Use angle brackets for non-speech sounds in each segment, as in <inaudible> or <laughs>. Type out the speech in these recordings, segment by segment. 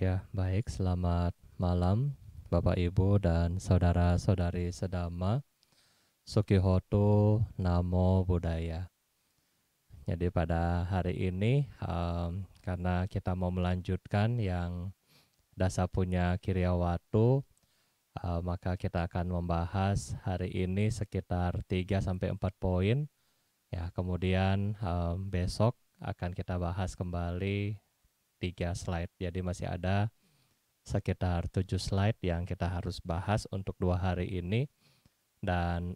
Ya, baik. Selamat malam Bapak Ibu dan saudara-saudari sedama. Sukihoto Namo Buddhaya. Jadi pada hari ini um, karena kita mau melanjutkan yang dasar punya Kiriawatu, uh, eh, maka kita akan membahas hari ini sekitar 3 4 poin. Ya, kemudian um, besok akan kita bahas kembali tiga slide. Jadi masih ada sekitar tujuh slide yang kita harus bahas untuk dua hari ini. Dan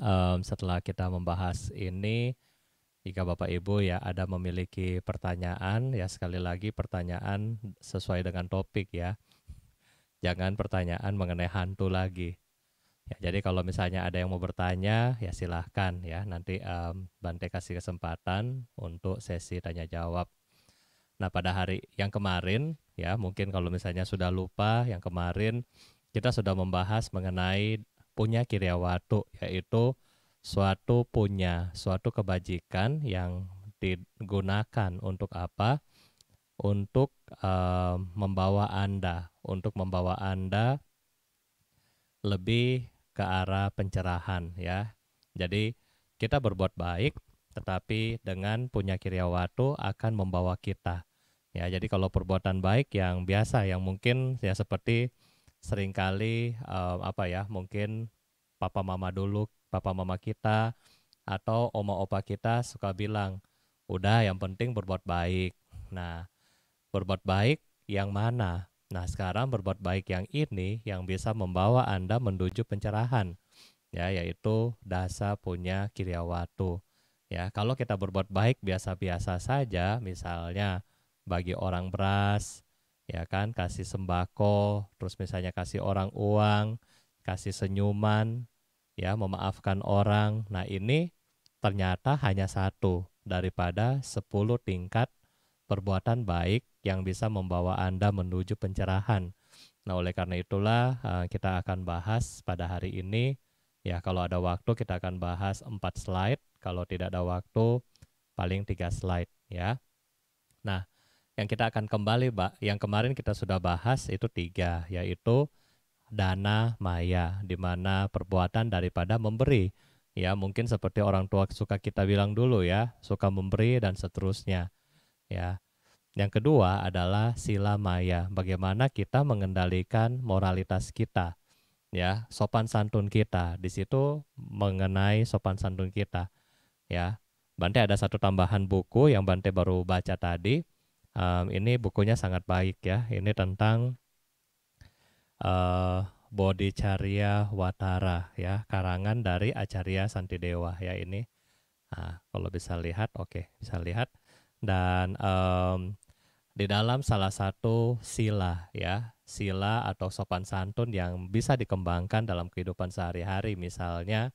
um, setelah kita membahas ini, jika Bapak Ibu ya ada memiliki pertanyaan, ya sekali lagi pertanyaan sesuai dengan topik ya. Jangan pertanyaan mengenai hantu lagi. Ya, jadi kalau misalnya ada yang mau bertanya, ya silahkan ya. Nanti um, Bante kasih kesempatan untuk sesi tanya jawab Nah, pada hari yang kemarin ya, mungkin kalau misalnya sudah lupa yang kemarin kita sudah membahas mengenai punya kiriawatu, yaitu suatu punya, suatu kebajikan yang digunakan untuk apa? Untuk eh, membawa Anda, untuk membawa Anda lebih ke arah pencerahan ya. Jadi kita berbuat baik tetapi dengan punya kiriawatu akan membawa kita Ya, jadi kalau perbuatan baik yang biasa yang mungkin ya seperti seringkali um, apa ya, mungkin papa mama dulu, papa mama kita atau oma opa kita suka bilang, "Udah, yang penting berbuat baik." Nah, berbuat baik yang mana? Nah, sekarang berbuat baik yang ini yang bisa membawa Anda menuju pencerahan. Ya, yaitu dasa punya kiriawatu. Ya, kalau kita berbuat baik biasa-biasa saja, misalnya bagi orang beras, ya kan, kasih sembako, terus misalnya kasih orang uang, kasih senyuman, ya memaafkan orang. Nah ini ternyata hanya satu daripada 10 tingkat perbuatan baik yang bisa membawa Anda menuju pencerahan. Nah oleh karena itulah eh, kita akan bahas pada hari ini, ya kalau ada waktu kita akan bahas 4 slide, kalau tidak ada waktu paling tiga slide ya. Nah, yang kita akan kembali Pak. yang kemarin kita sudah bahas itu tiga yaitu dana maya di mana perbuatan daripada memberi ya mungkin seperti orang tua suka kita bilang dulu ya suka memberi dan seterusnya ya yang kedua adalah sila maya bagaimana kita mengendalikan moralitas kita ya sopan santun kita di situ mengenai sopan santun kita ya Bante ada satu tambahan buku yang Bante baru baca tadi Um, ini bukunya sangat baik ya. Ini tentang uh, eh, Bodhicarya Watara ya, karangan dari Acarya dewa ya ini. Nah, kalau bisa lihat, oke, okay, bisa lihat. Dan um, di dalam salah satu sila ya, sila atau sopan santun yang bisa dikembangkan dalam kehidupan sehari-hari, misalnya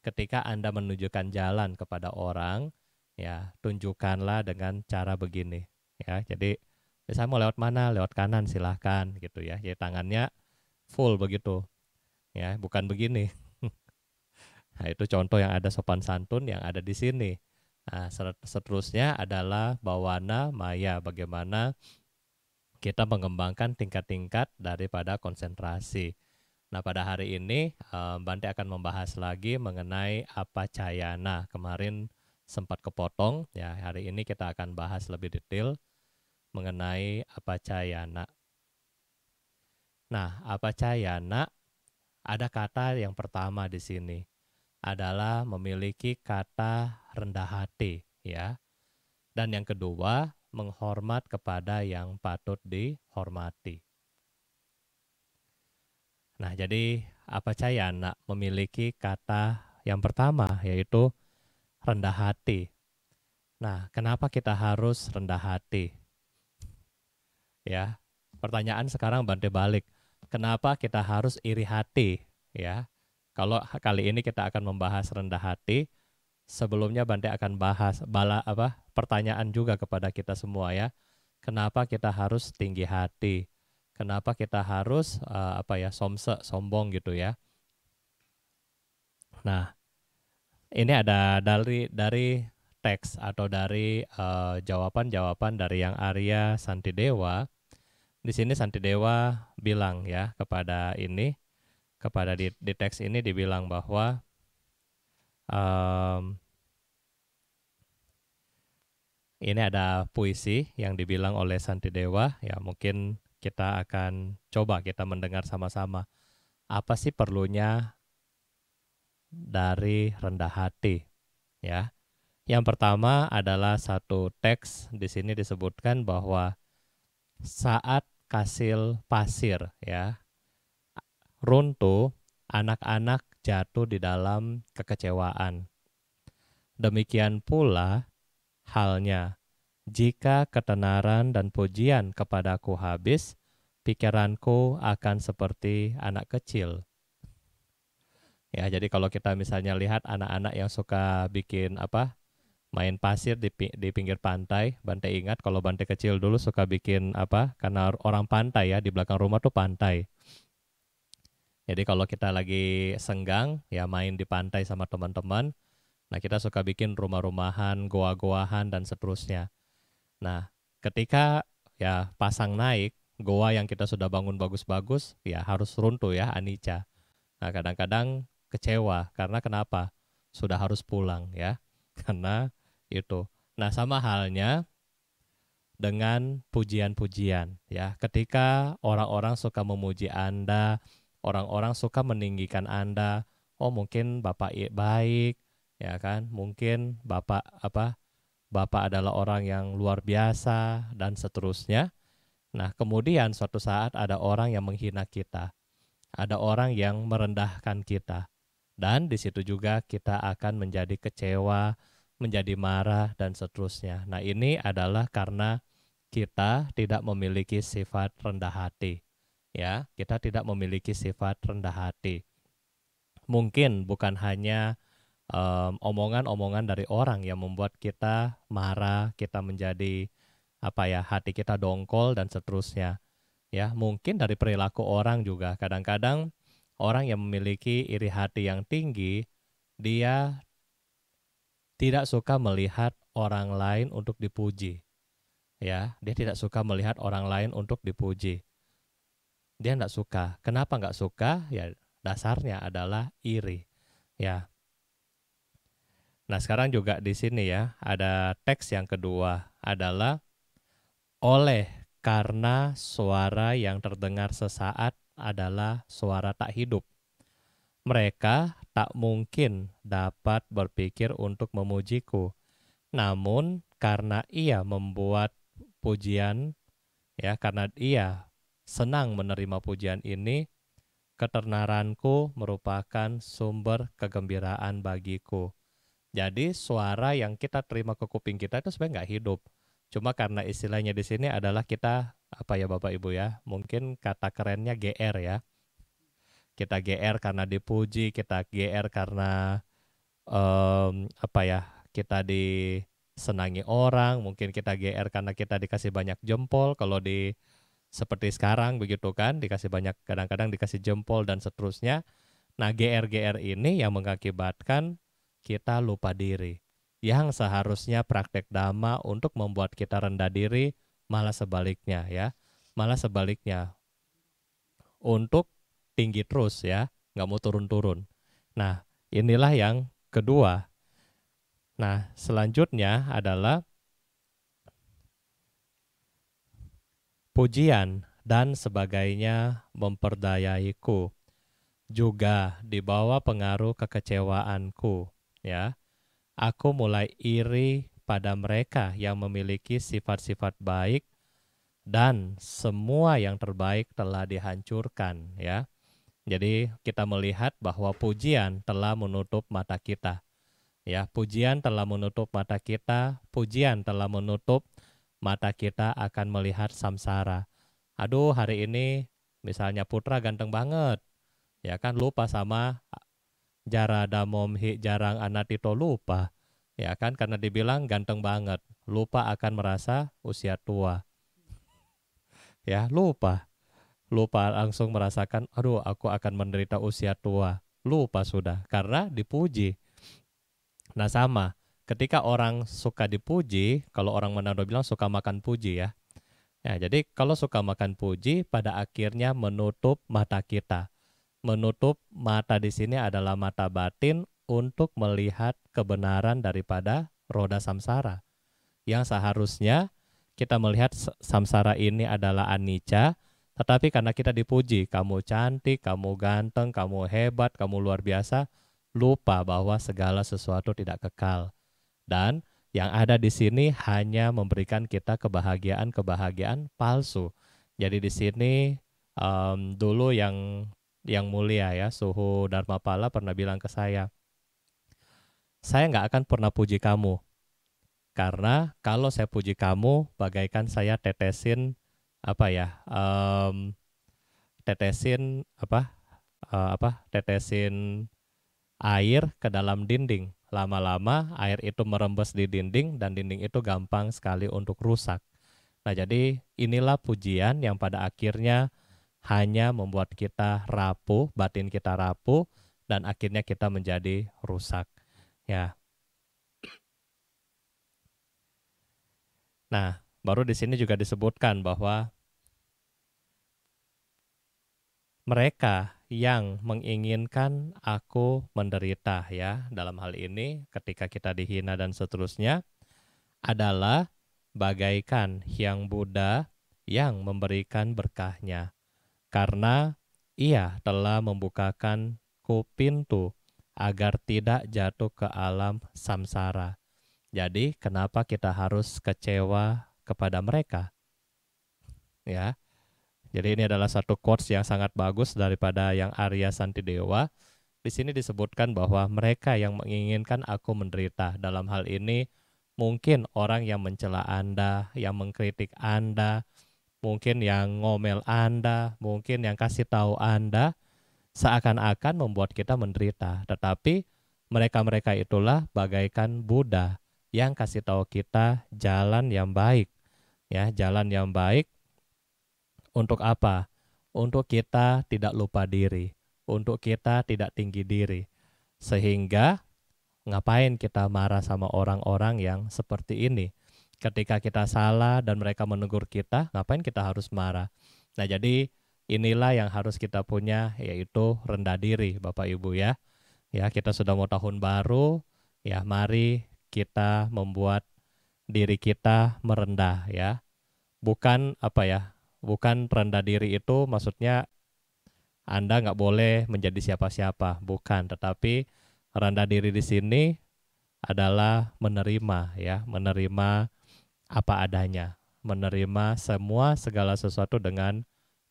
ketika Anda menunjukkan jalan kepada orang, ya tunjukkanlah dengan cara begini ya jadi misalnya mau lewat mana lewat kanan silahkan gitu ya jadi tangannya full begitu ya bukan begini <laughs> nah itu contoh yang ada sopan santun yang ada di sini nah, seterusnya adalah bawana maya bagaimana kita mengembangkan tingkat-tingkat daripada konsentrasi nah pada hari ini eh, Bante akan membahas lagi mengenai apa cayana kemarin sempat kepotong ya hari ini kita akan bahas lebih detail mengenai apa cayana. Nah, apa cayana? ada kata yang pertama di sini adalah memiliki kata rendah hati ya. Dan yang kedua, menghormat kepada yang patut dihormati. Nah, jadi apa cayana memiliki kata yang pertama yaitu rendah hati. Nah, kenapa kita harus rendah hati? Ya, pertanyaan sekarang bantai balik. Kenapa kita harus iri hati? Ya, kalau kali ini kita akan membahas rendah hati. Sebelumnya Bante akan bahas bala apa pertanyaan juga kepada kita semua ya. Kenapa kita harus tinggi hati? Kenapa kita harus uh, apa ya somse sombong gitu ya? Nah, ini ada dari dari teks atau dari eh, jawaban-jawaban uh, dari yang Arya Santidewa. Di sini Santidewa bilang ya kepada ini kepada di, di teks ini dibilang bahwa um, ini ada puisi yang dibilang oleh Santidewa ya mungkin kita akan coba kita mendengar sama-sama apa sih perlunya dari rendah hati ya. Yang pertama adalah satu teks di sini disebutkan bahwa saat kasil pasir ya runtuh, anak-anak jatuh di dalam kekecewaan. Demikian pula halnya jika ketenaran dan pujian kepadaku habis, pikiranku akan seperti anak kecil. Ya, jadi kalau kita misalnya lihat anak-anak yang suka bikin apa? main pasir di di pinggir pantai. Bante ingat kalau Bante kecil dulu suka bikin apa? Karena orang pantai ya di belakang rumah tuh pantai. Jadi kalau kita lagi senggang ya main di pantai sama teman-teman. Nah, kita suka bikin rumah-rumahan, goa-goahan dan seterusnya. Nah, ketika ya pasang naik, goa yang kita sudah bangun bagus-bagus ya harus runtuh ya Anica. Nah, kadang-kadang kecewa karena kenapa? Sudah harus pulang ya. <laughs> Karena itu. Nah, sama halnya dengan pujian-pujian ya. Ketika orang-orang suka memuji Anda, orang-orang suka meninggikan Anda, oh mungkin Bapak baik ya kan? Mungkin Bapak apa? Bapak adalah orang yang luar biasa dan seterusnya. Nah, kemudian suatu saat ada orang yang menghina kita. Ada orang yang merendahkan kita. Dan di situ juga kita akan menjadi kecewa, menjadi marah, dan seterusnya. Nah, ini adalah karena kita tidak memiliki sifat rendah hati. Ya, kita tidak memiliki sifat rendah hati. Mungkin bukan hanya omongan omongan-omongan dari orang yang membuat kita marah, kita menjadi apa ya, hati kita dongkol dan seterusnya. Ya, mungkin dari perilaku orang juga. Kadang-kadang orang yang memiliki iri hati yang tinggi, dia tidak suka melihat orang lain untuk dipuji. Ya, dia tidak suka melihat orang lain untuk dipuji. Dia tidak suka. Kenapa nggak suka? Ya, dasarnya adalah iri. Ya. Nah, sekarang juga di sini ya, ada teks yang kedua adalah oleh karena suara yang terdengar sesaat adalah suara tak hidup. Mereka tak mungkin dapat berpikir untuk memujiku. Namun karena ia membuat pujian ya karena ia senang menerima pujian ini, keternaranku merupakan sumber kegembiraan bagiku. Jadi suara yang kita terima ke kuping kita itu sebenarnya nggak hidup. Cuma karena istilahnya di sini adalah kita apa ya Bapak Ibu ya, mungkin kata kerennya GR ya. Kita GR karena dipuji, kita GR karena um, apa ya, kita disenangi orang, mungkin kita GR karena kita dikasih banyak jempol, kalau di seperti sekarang begitu kan, dikasih banyak, kadang-kadang dikasih jempol dan seterusnya. Nah GR-GR ini yang mengakibatkan kita lupa diri. Yang seharusnya praktek dhamma untuk membuat kita rendah diri, malah sebaliknya ya malah sebaliknya untuk tinggi terus ya nggak mau turun-turun nah inilah yang kedua nah selanjutnya adalah pujian dan sebagainya memperdayaiku juga dibawa pengaruh kekecewaanku ya aku mulai iri pada mereka yang memiliki sifat-sifat baik dan semua yang terbaik telah dihancurkan ya. Jadi kita melihat bahwa pujian telah menutup mata kita. Ya, pujian telah menutup mata kita, pujian telah menutup mata kita akan melihat samsara. Aduh, hari ini misalnya Putra ganteng banget. Ya kan lupa sama Jara Hi Jarang Anatito lupa Ya kan karena dibilang ganteng banget, lupa akan merasa usia tua. <laughs> Ya, lupa. Lupa langsung merasakan, aduh aku akan menderita usia tua. Lupa sudah karena dipuji. Nah, sama. Ketika orang suka dipuji, kalau orang Manado bilang suka makan puji ya. Ya, jadi kalau suka makan puji pada akhirnya menutup mata kita. Menutup mata di sini adalah mata batin untuk melihat kebenaran daripada roda samsara. Yang seharusnya kita melihat samsara ini adalah anicca, tetapi karena kita dipuji, kamu cantik, kamu ganteng, kamu hebat, kamu luar biasa, lupa bahwa segala sesuatu tidak kekal. Dan yang ada di sini hanya memberikan kita kebahagiaan-kebahagiaan palsu. Jadi di sini um, dulu yang yang mulia ya, Suhu dharma pala pernah bilang ke saya, saya nggak akan pernah puji kamu. Karena kalau saya puji kamu, bagaikan saya tetesin apa ya, um, tetesin apa, uh, apa, tetesin air ke dalam dinding. Lama-lama air itu merembes di dinding dan dinding itu gampang sekali untuk rusak. Nah jadi inilah pujian yang pada akhirnya hanya membuat kita rapuh, batin kita rapuh, dan akhirnya kita menjadi rusak. Ya. Nah, baru di sini juga disebutkan bahwa mereka yang menginginkan aku menderita ya dalam hal ini ketika kita dihina dan seterusnya adalah bagaikan yang Buddha yang memberikan berkahnya karena ia telah membukakan ku pintu agar tidak jatuh ke alam samsara. Jadi, kenapa kita harus kecewa kepada mereka? Ya. Jadi ini adalah satu quotes yang sangat bagus daripada yang Arya Santidewa. Di sini disebutkan bahwa mereka yang menginginkan aku menderita. Dalam hal ini mungkin orang yang mencela Anda, yang mengkritik Anda, mungkin yang ngomel Anda, mungkin yang kasih tahu Anda, seakan-akan membuat kita menderita. Tetapi mereka-mereka itulah bagaikan Buddha yang kasih tahu kita jalan yang baik. Ya, jalan yang baik untuk apa? Untuk kita tidak lupa diri, untuk kita tidak tinggi diri. Sehingga ngapain kita marah sama orang-orang yang seperti ini? Ketika kita salah dan mereka menegur kita, ngapain kita harus marah? Nah, jadi Inilah yang harus kita punya yaitu rendah diri Bapak Ibu ya. Ya, kita sudah mau tahun baru, ya mari kita membuat diri kita merendah ya. Bukan apa ya? Bukan rendah diri itu maksudnya Anda nggak boleh menjadi siapa-siapa, bukan, tetapi rendah diri di sini adalah menerima ya, menerima apa adanya, menerima semua segala sesuatu dengan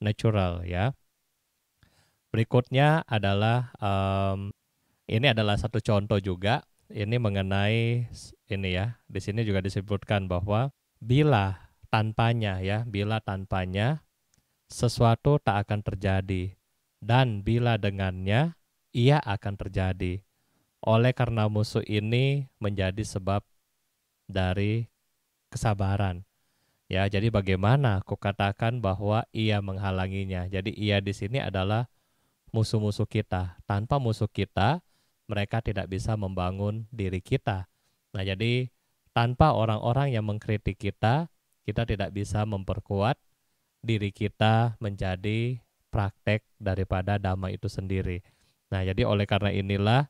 natural ya. Berikutnya adalah um, ini adalah satu contoh juga ini mengenai ini ya. Di sini juga disebutkan bahwa bila tanpanya ya, bila tanpanya sesuatu tak akan terjadi dan bila dengannya ia akan terjadi. Oleh karena musuh ini menjadi sebab dari kesabaran. Ya, jadi bagaimana kukatakan bahwa ia menghalanginya. Jadi ia di sini adalah musuh-musuh kita. Tanpa musuh kita, mereka tidak bisa membangun diri kita. Nah, jadi tanpa orang-orang yang mengkritik kita, kita tidak bisa memperkuat diri kita menjadi praktek daripada damai itu sendiri. Nah, jadi oleh karena inilah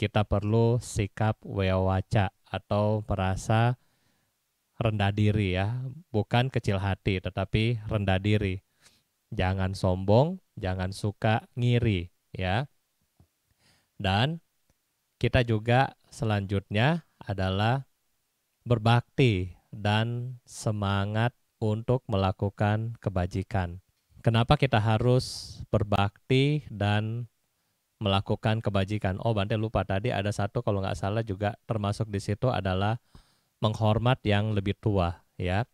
kita perlu sikap wewaca atau merasa rendah diri ya, bukan kecil hati tetapi rendah diri. Jangan sombong, jangan suka ngiri ya. Dan kita juga selanjutnya adalah berbakti dan semangat untuk melakukan kebajikan. Kenapa kita harus berbakti dan melakukan kebajikan? Oh, Bante lupa tadi ada satu kalau nggak salah juga termasuk di situ adalah menghormat yang lebih tua ya.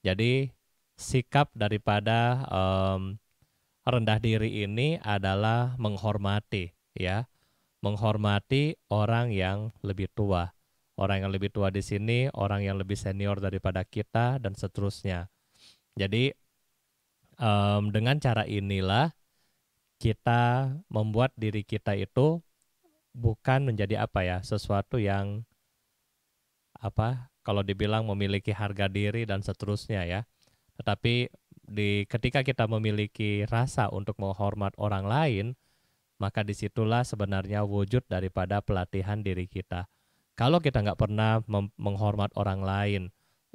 Jadi sikap daripada um, rendah diri ini adalah menghormati ya. Menghormati orang yang lebih tua. Orang yang lebih tua di sini, orang yang lebih senior daripada kita dan seterusnya. Jadi um, dengan cara inilah kita membuat diri kita itu bukan menjadi apa ya sesuatu yang apa kalau dibilang memiliki harga diri dan seterusnya ya. Tetapi di ketika kita memiliki rasa untuk menghormat orang lain, maka disitulah sebenarnya wujud daripada pelatihan diri kita. Kalau kita nggak pernah menghormat orang lain,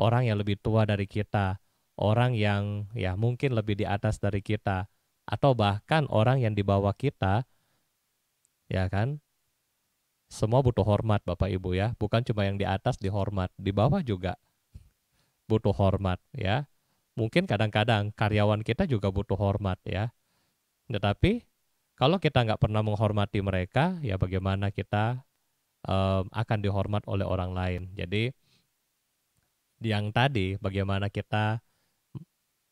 orang yang lebih tua dari kita, orang yang ya mungkin lebih di atas dari kita, atau bahkan orang yang di bawah kita, ya kan, semua butuh hormat Bapak Ibu ya, bukan cuma yang di atas dihormat, di bawah juga butuh hormat ya. Mungkin kadang-kadang karyawan kita juga butuh hormat ya. Tetapi kalau kita nggak pernah menghormati mereka, ya bagaimana kita um, akan dihormat oleh orang lain. Jadi yang tadi bagaimana kita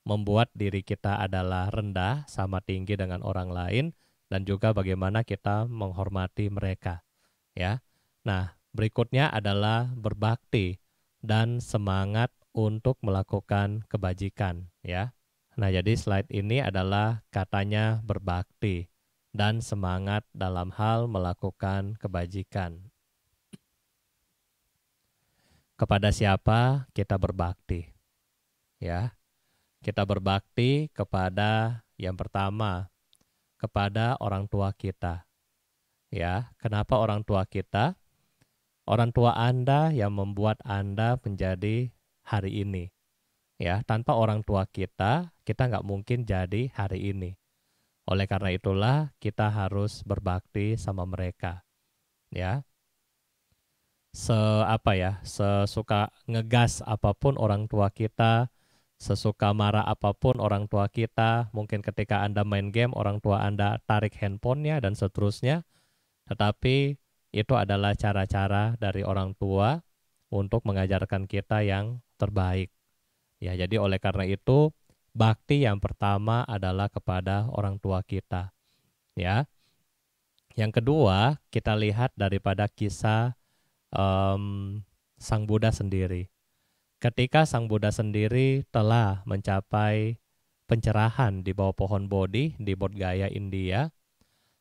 membuat diri kita adalah rendah sama tinggi dengan orang lain dan juga bagaimana kita menghormati mereka ya. Nah, berikutnya adalah berbakti dan semangat untuk melakukan kebajikan ya. Nah, jadi slide ini adalah katanya berbakti dan semangat dalam hal melakukan kebajikan. Kepada siapa kita berbakti? Ya. Kita berbakti kepada yang pertama kepada orang tua kita. Ya, kenapa orang tua kita, orang tua Anda yang membuat Anda menjadi hari ini. Ya, tanpa orang tua kita, kita nggak mungkin jadi hari ini. Oleh karena itulah kita harus berbakti sama mereka. Ya. Se apa ya, sesuka ngegas apapun orang tua kita, sesuka marah apapun orang tua kita, mungkin ketika Anda main game orang tua Anda tarik handphonenya dan seterusnya, tetapi itu adalah cara-cara dari orang tua untuk mengajarkan kita yang terbaik. Ya, jadi oleh karena itu bakti yang pertama adalah kepada orang tua kita. Ya. Yang kedua, kita lihat daripada kisah um, Sang Buddha sendiri. Ketika Sang Buddha sendiri telah mencapai pencerahan di bawah pohon Bodhi di Bodh Gaya, India,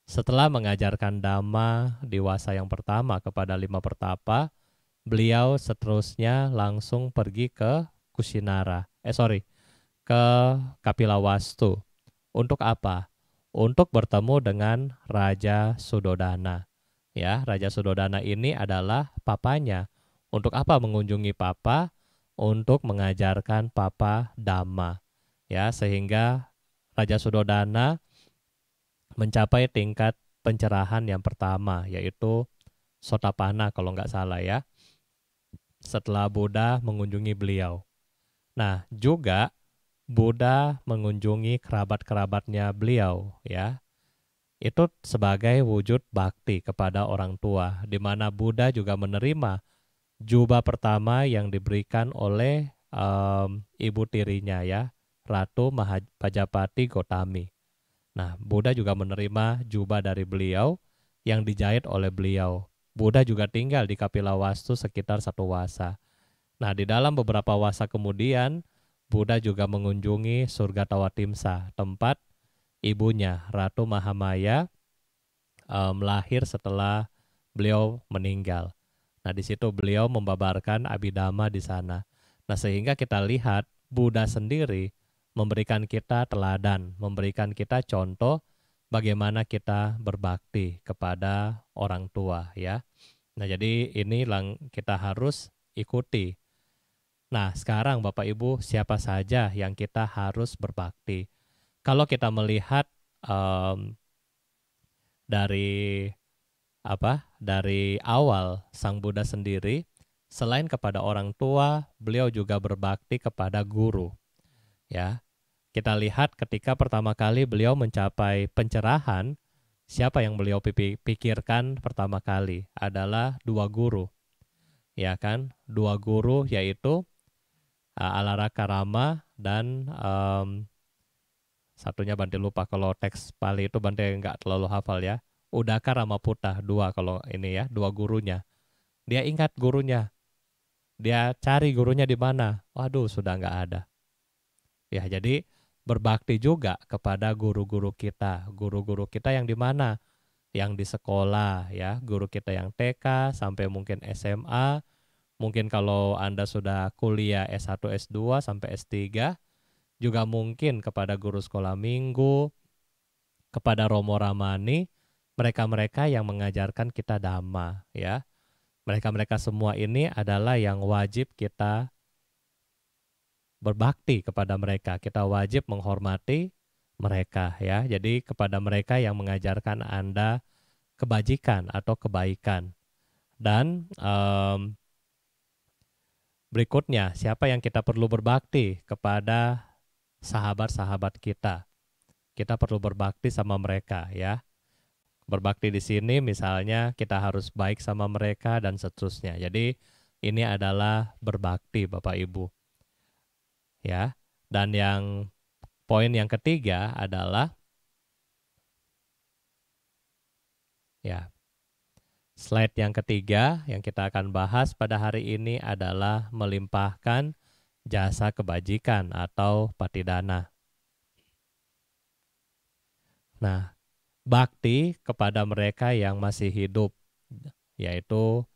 setelah mengajarkan Dhamma dewasa yang pertama kepada lima pertapa, beliau seterusnya langsung pergi ke Kusinara. Eh sorry, ke Kapilawastu. Untuk apa? Untuk bertemu dengan Raja Sudodana. Ya, Raja Sudodana ini adalah papanya. Untuk apa mengunjungi papa? Untuk mengajarkan papa Dhamma. Ya, sehingga Raja Sudodana mencapai tingkat pencerahan yang pertama, yaitu Sotapana kalau nggak salah ya, setelah Buddha mengunjungi beliau. Nah, juga Buddha mengunjungi kerabat-kerabatnya beliau ya. Itu sebagai wujud bakti kepada orang tua, di mana Buddha juga menerima jubah pertama yang diberikan oleh um, ibu tirinya ya, Ratu Mahajapati Gotami. Nah, Buddha juga menerima jubah dari beliau yang dijahit oleh beliau. Buddha juga tinggal di Kapilawastu sekitar satu wasa. Nah, di dalam beberapa wasa kemudian, Buddha juga mengunjungi surga Tawatimsa, tempat ibunya, Ratu Mahamaya, um, setelah beliau meninggal. Nah, di situ beliau membabarkan Abhidhamma di sana. Nah, sehingga kita lihat Buddha sendiri memberikan kita teladan, memberikan kita contoh bagaimana kita berbakti kepada orang tua ya. Nah, jadi ini lang kita harus ikuti. Nah, sekarang Bapak Ibu, siapa saja yang kita harus berbakti? Kalau kita melihat um, dari apa? Dari awal Sang Buddha sendiri selain kepada orang tua, beliau juga berbakti kepada guru. Ya. Kita lihat ketika pertama kali beliau mencapai pencerahan, siapa yang beliau pikirkan pertama kali adalah dua guru. Ya kan? Dua guru yaitu uh, Alara Karama dan um, satunya Bante lupa kalau teks Pali itu Bante nggak terlalu hafal ya. Udaka Ramaputa dua kalau ini ya dua gurunya. Dia ingat gurunya. Dia cari gurunya di mana. Waduh sudah nggak ada. Ya jadi berbakti juga kepada guru-guru kita, guru-guru kita yang di mana? Yang di sekolah ya, guru kita yang TK sampai mungkin SMA, mungkin kalau Anda sudah kuliah S1, S2 sampai S3 juga mungkin kepada guru sekolah minggu, kepada Romo Ramani, mereka-mereka yang mengajarkan kita dhamma ya. Mereka-mereka semua ini adalah yang wajib kita berbakti kepada mereka. Kita wajib menghormati mereka ya. Jadi kepada mereka yang mengajarkan Anda kebajikan atau kebaikan. Dan um, berikutnya, siapa yang kita perlu berbakti kepada sahabat-sahabat kita? Kita perlu berbakti sama mereka ya. Berbakti di sini misalnya kita harus baik sama mereka dan seterusnya. Jadi ini adalah berbakti Bapak Ibu ya. Dan yang poin yang ketiga adalah ya. Slide yang ketiga yang kita akan bahas pada hari ini adalah melimpahkan jasa kebajikan atau patidana. Nah, bakti kepada mereka yang masih hidup, yaitu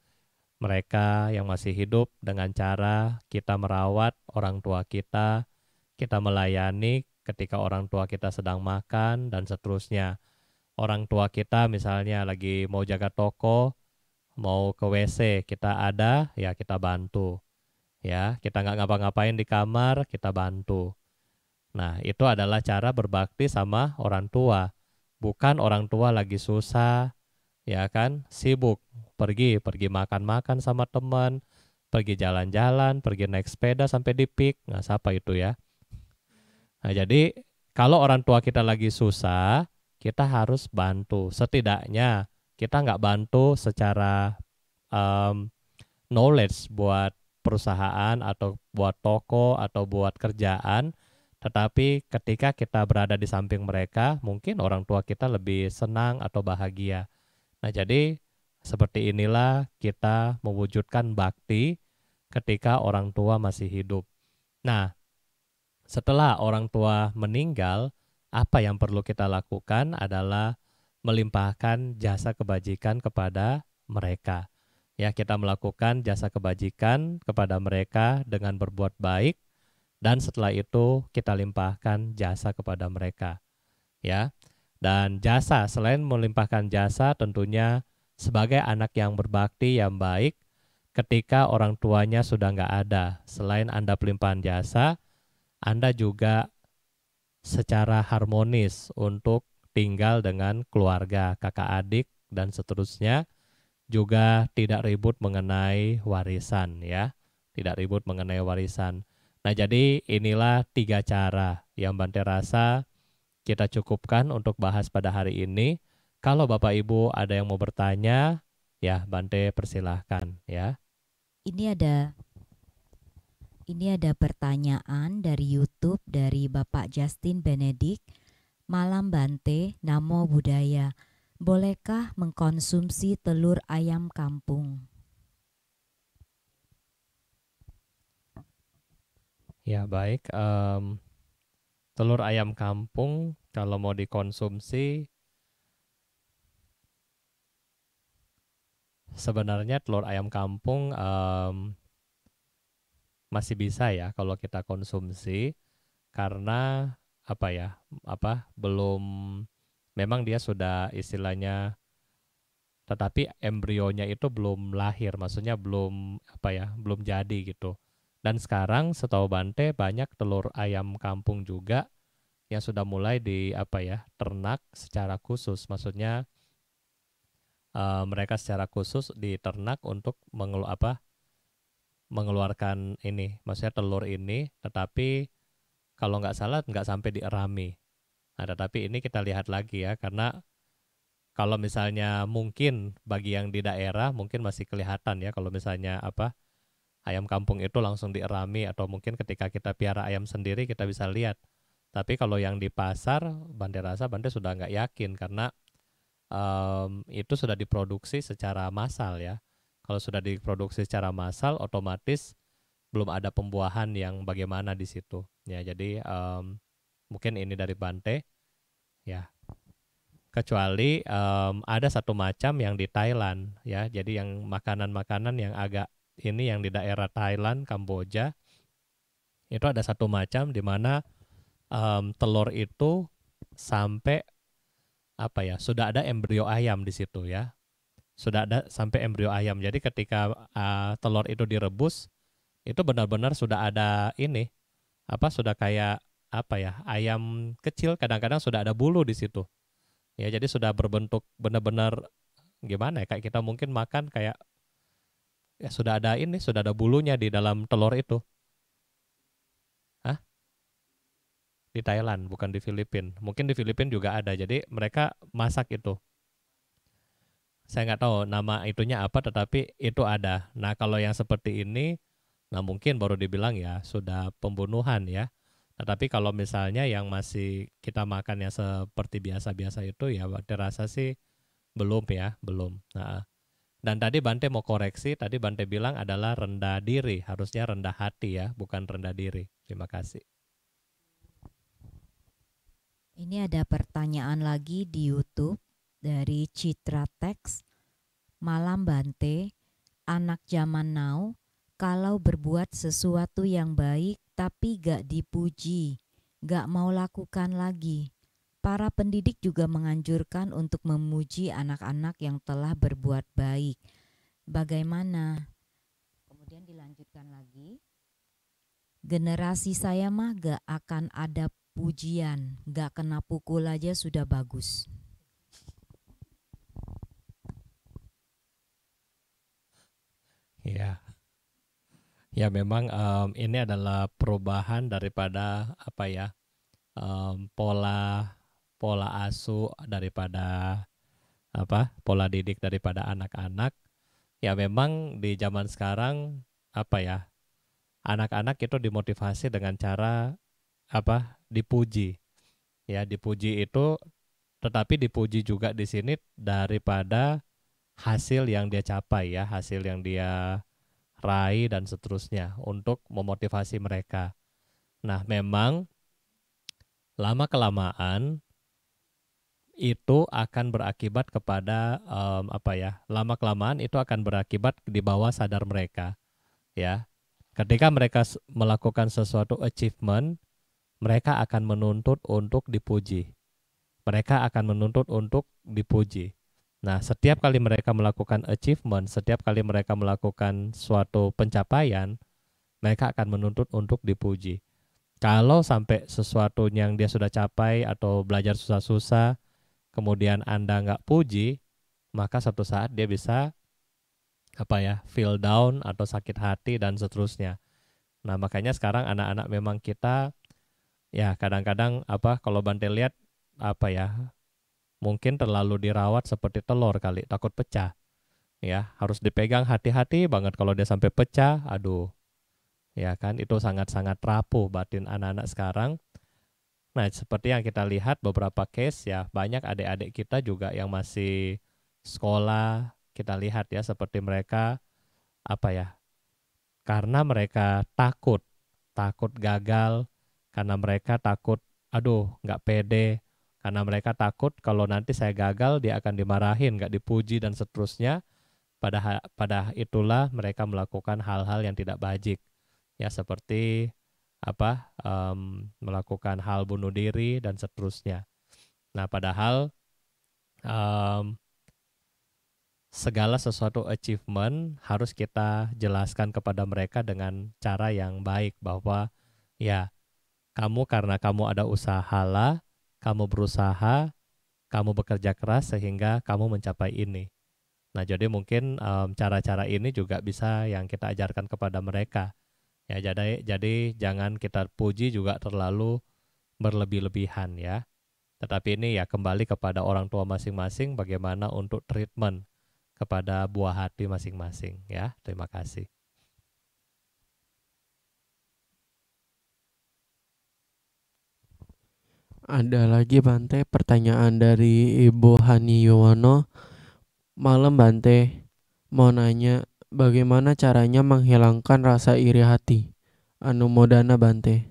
mereka yang masih hidup dengan cara kita merawat orang tua kita, kita melayani ketika orang tua kita sedang makan dan seterusnya. Orang tua kita misalnya lagi mau jaga toko, mau ke WC, kita ada, ya kita bantu. Ya, kita nggak ngapa-ngapain di kamar, kita bantu. Nah, itu adalah cara berbakti sama orang tua. Bukan orang tua lagi susah, ya kan? Sibuk, pergi, pergi makan-makan sama teman, pergi jalan-jalan, pergi naik sepeda sampai di peak. nggak siapa itu ya? Nah, jadi kalau orang tua kita lagi susah, kita harus bantu. Setidaknya kita nggak bantu secara um, knowledge buat perusahaan atau buat toko atau buat kerjaan, tetapi ketika kita berada di samping mereka, mungkin orang tua kita lebih senang atau bahagia. Nah, jadi seperti inilah kita mewujudkan bakti ketika orang tua masih hidup. Nah, setelah orang tua meninggal, apa yang perlu kita lakukan adalah melimpahkan jasa kebajikan kepada mereka. Ya, kita melakukan jasa kebajikan kepada mereka dengan berbuat baik dan setelah itu kita limpahkan jasa kepada mereka. Ya dan jasa. Selain melimpahkan jasa, tentunya sebagai anak yang berbakti yang baik, ketika orang tuanya sudah nggak ada, selain Anda pelimpahan jasa, Anda juga secara harmonis untuk tinggal dengan keluarga, kakak adik, dan seterusnya, juga tidak ribut mengenai warisan ya. Tidak ribut mengenai warisan. Nah, jadi inilah tiga cara yang Bante rasa kita cukupkan untuk bahas pada hari ini. Kalau Bapak Ibu ada yang mau bertanya, ya Bante persilahkan ya. Ini ada ini ada pertanyaan dari YouTube dari Bapak Justin Benedik. Malam Bante, Namo budaya, Bolehkah mengkonsumsi telur ayam kampung? Ya baik, um, telur ayam kampung kalau mau dikonsumsi sebenarnya telur ayam kampung um, masih bisa ya kalau kita konsumsi karena apa ya apa belum memang dia sudah istilahnya tetapi embrionya itu belum lahir maksudnya belum apa ya belum jadi gitu dan sekarang setahu Bante banyak telur ayam kampung juga yang sudah mulai di apa ya ternak secara khusus. Maksudnya uh, mereka secara khusus diternak untuk mengelu apa mengeluarkan ini, maksudnya telur ini, tetapi kalau nggak salah nggak sampai dierami. Nah, tetapi ini kita lihat lagi ya, karena kalau misalnya mungkin bagi yang di daerah mungkin masih kelihatan ya, kalau misalnya apa ayam kampung itu langsung dierami atau mungkin ketika kita piara ayam sendiri kita bisa lihat. Tapi kalau yang di pasar, Bante rasa Bante sudah nggak yakin karena um, itu sudah diproduksi secara massal ya. Kalau sudah diproduksi secara massal, otomatis belum ada pembuahan yang bagaimana di situ. Ya, jadi um, mungkin ini dari Bante. Ya, kecuali um, ada satu macam yang di Thailand ya jadi yang makanan-makanan yang agak ini yang di daerah Thailand, Kamboja itu ada satu macam di mana um, telur itu sampai apa ya sudah ada embrio ayam di situ ya sudah ada sampai embrio ayam jadi ketika uh, telur itu direbus itu benar-benar sudah ada ini apa sudah kayak apa ya ayam kecil kadang-kadang sudah ada bulu di situ ya jadi sudah berbentuk benar-benar gimana ya kayak kita mungkin makan kayak ya sudah ada ini, sudah ada bulunya di dalam telur itu. Hah? Di Thailand, bukan di Filipina. Mungkin di Filipina juga ada. Jadi mereka masak itu. Saya nggak tahu nama itunya apa, tetapi itu ada. Nah kalau yang seperti ini, nah mungkin baru dibilang ya sudah pembunuhan ya. Tetapi kalau misalnya yang masih kita makan yang seperti biasa-biasa itu ya terasa sih belum ya, belum. Nah, dan tadi Bante mau koreksi, tadi Bante bilang adalah rendah diri, harusnya rendah hati ya, bukan rendah diri. Terima kasih. Ini ada pertanyaan lagi di YouTube dari Citra Tex. Malam Bante, anak zaman now, kalau berbuat sesuatu yang baik tapi gak dipuji, gak mau lakukan lagi, Para pendidik juga menganjurkan untuk memuji anak-anak yang telah berbuat baik. Bagaimana? Kemudian dilanjutkan lagi. Generasi saya mah gak akan ada pujian, gak kena pukul aja sudah bagus. Ya, ya memang um, ini adalah perubahan daripada apa ya um, pola pola asu daripada apa pola didik daripada anak-anak ya memang di zaman sekarang apa ya anak-anak itu dimotivasi dengan cara apa dipuji ya dipuji itu tetapi dipuji juga di sini daripada hasil yang dia capai ya hasil yang dia raih dan seterusnya untuk memotivasi mereka nah memang lama kelamaan itu akan berakibat kepada um, apa ya lama kelamaan itu akan berakibat di bawah sadar mereka ya ketika mereka melakukan sesuatu achievement mereka akan menuntut untuk dipuji mereka akan menuntut untuk dipuji nah setiap kali mereka melakukan achievement setiap kali mereka melakukan suatu pencapaian mereka akan menuntut untuk dipuji kalau sampai sesuatu yang dia sudah capai atau belajar susah-susah kemudian Anda nggak puji, maka suatu saat dia bisa apa ya feel down atau sakit hati dan seterusnya. Nah makanya sekarang anak-anak memang kita ya kadang-kadang apa kalau Bante lihat apa ya mungkin terlalu dirawat seperti telur kali takut pecah ya harus dipegang hati-hati banget kalau dia sampai pecah aduh ya kan itu sangat-sangat rapuh batin anak-anak sekarang Nah, seperti yang kita lihat beberapa case ya, banyak adik-adik kita juga yang masih sekolah, kita lihat ya seperti mereka apa ya? Karena mereka takut, takut gagal, karena mereka takut aduh nggak pede, karena mereka takut kalau nanti saya gagal dia akan dimarahin, nggak dipuji dan seterusnya. Pada pada itulah mereka melakukan hal-hal yang tidak bajik. Ya seperti apa um, melakukan hal bunuh diri dan seterusnya. Nah, padahal um, segala sesuatu achievement harus kita jelaskan kepada mereka dengan cara yang baik bahwa ya kamu karena kamu ada usaha lah, kamu berusaha, kamu bekerja keras sehingga kamu mencapai ini. Nah, jadi mungkin cara-cara um, cara -cara ini juga bisa yang kita ajarkan kepada mereka Ya, jadi jadi jangan kita puji juga terlalu berlebih-lebihan ya. Tetapi ini ya kembali kepada orang tua masing-masing bagaimana untuk treatment kepada buah hati masing-masing ya. Terima kasih. Ada lagi Bante pertanyaan dari Ibu Hani Yuwono. Malam Bante, mau nanya Bagaimana caranya menghilangkan rasa iri hati? Anumodana Bante.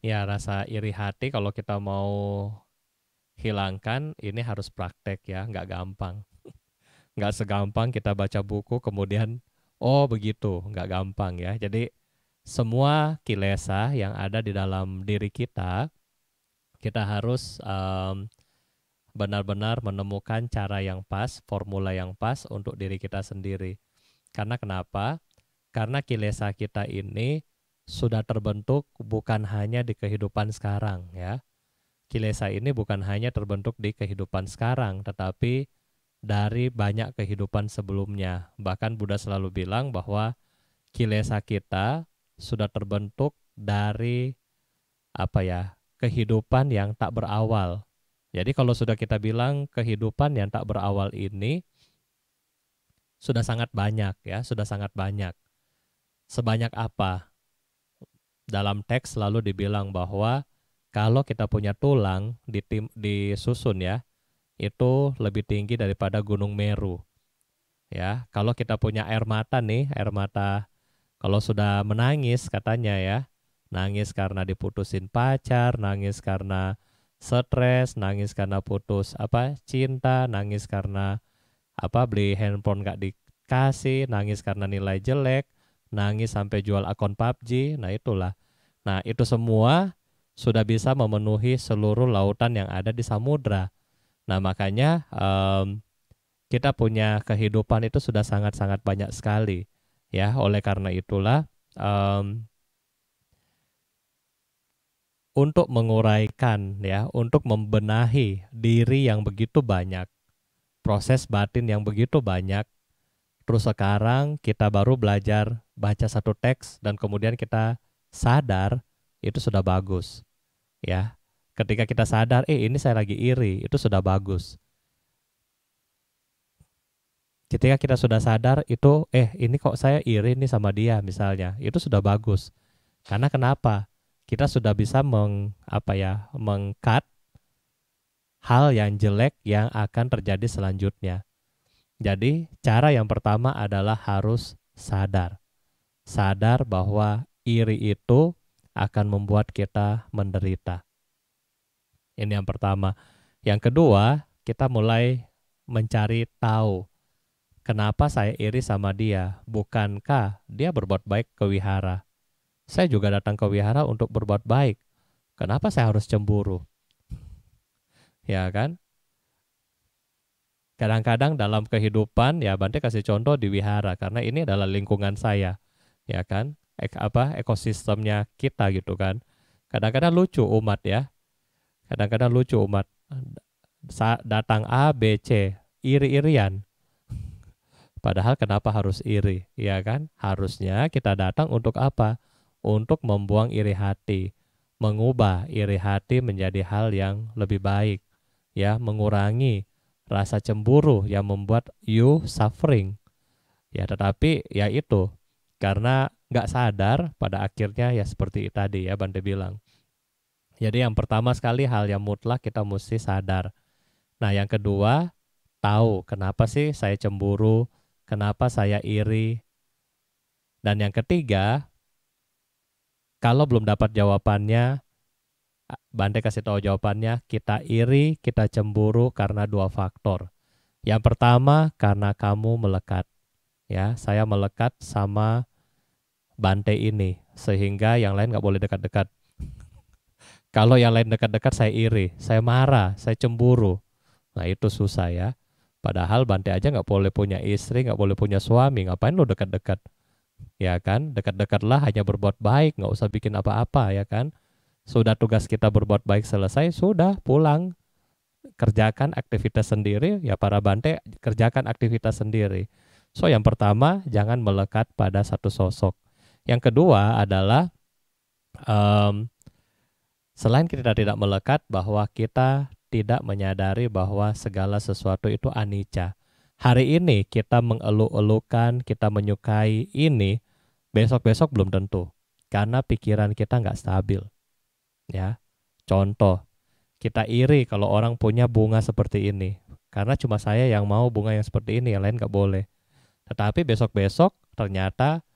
Ya, rasa iri hati kalau kita mau hilangkan ini harus praktek ya, nggak gampang. <laughs> Nggak segampang kita baca buku kemudian, oh begitu, nggak gampang ya. Jadi semua kilesa yang ada di dalam diri kita, kita harus um, benar-benar menemukan cara yang pas, formula yang pas untuk diri kita sendiri. Karena kenapa? Karena kilesa kita ini sudah terbentuk bukan hanya di kehidupan sekarang ya. Kilesa ini bukan hanya terbentuk di kehidupan sekarang, tetapi dari banyak kehidupan sebelumnya. Bahkan Buddha selalu bilang bahwa kilesa kita sudah terbentuk dari apa ya? kehidupan yang tak berawal jadi kalau sudah kita bilang kehidupan yang tak berawal ini sudah sangat banyak ya, sudah sangat banyak. Sebanyak apa? Dalam teks selalu dibilang bahwa kalau kita punya tulang di tim, disusun ya, itu lebih tinggi daripada Gunung Meru. Ya, kalau kita punya air mata nih, air mata kalau sudah menangis katanya ya, nangis karena diputusin pacar, nangis karena stres, nangis karena putus apa cinta, nangis karena apa beli handphone nggak dikasih, nangis karena nilai jelek, nangis sampai jual akun PUBG. Nah, itulah. Nah, itu semua sudah bisa memenuhi seluruh lautan yang ada di samudra. Nah, makanya um, kita punya kehidupan itu sudah sangat-sangat banyak sekali ya. Oleh karena itulah um, untuk menguraikan ya, untuk membenahi diri yang begitu banyak, proses batin yang begitu banyak. Terus sekarang kita baru belajar baca satu teks dan kemudian kita sadar itu sudah bagus. Ya. Ketika kita sadar, eh ini saya lagi iri, itu sudah bagus. Ketika kita sudah sadar itu, eh ini kok saya iri nih sama dia misalnya, itu sudah bagus. Karena kenapa? kita sudah bisa meng apa ya mengkat hal yang jelek yang akan terjadi selanjutnya. Jadi cara yang pertama adalah harus sadar. Sadar bahwa iri itu akan membuat kita menderita. Ini yang pertama. Yang kedua, kita mulai mencari tahu kenapa saya iri sama dia. Bukankah dia berbuat baik ke wihara? Saya juga datang ke wihara untuk berbuat baik. Kenapa saya harus cemburu? <laughs> ya kan? Kadang-kadang dalam kehidupan ya Bante kasih contoh di wihara karena ini adalah lingkungan saya. Ya kan? Ek, apa ekosistemnya kita gitu kan. Kadang-kadang lucu umat ya. Kadang-kadang lucu umat Sa datang A, B, C, iri-irian. <laughs> Padahal kenapa harus iri, ya kan? Harusnya kita datang untuk apa? untuk membuang iri hati, mengubah iri hati menjadi hal yang lebih baik, ya, mengurangi rasa cemburu yang membuat you suffering. Ya, tetapi ya itu karena nggak sadar pada akhirnya ya seperti tadi ya Bante bilang. Jadi yang pertama sekali hal yang mutlak kita mesti sadar. Nah, yang kedua, tahu kenapa sih saya cemburu, kenapa saya iri. Dan yang ketiga, kalau belum dapat jawabannya, Bante kasih tahu jawabannya, kita iri, kita cemburu karena dua faktor. Yang pertama karena kamu melekat. Ya, saya melekat sama Bante ini sehingga yang lain nggak boleh dekat-dekat. <laughs> Kalau yang lain dekat-dekat saya iri, saya marah, saya cemburu. Nah itu susah ya. Padahal Bante aja nggak boleh punya istri, nggak boleh punya suami. Ngapain lo dekat-dekat? ya kan dekat-dekatlah hanya berbuat baik nggak usah bikin apa-apa ya kan sudah tugas kita berbuat baik selesai sudah pulang kerjakan aktivitas sendiri ya para bante kerjakan aktivitas sendiri so yang pertama jangan melekat pada satu sosok yang kedua adalah um, selain kita tidak melekat bahwa kita tidak menyadari bahwa segala sesuatu itu anicca hari ini kita mengeluh-elukan, kita menyukai ini, besok-besok belum tentu. Karena pikiran kita nggak stabil. Ya, Contoh, kita iri kalau orang punya bunga seperti ini. Karena cuma saya yang mau bunga yang seperti ini, yang lain nggak boleh. Tetapi besok-besok ternyata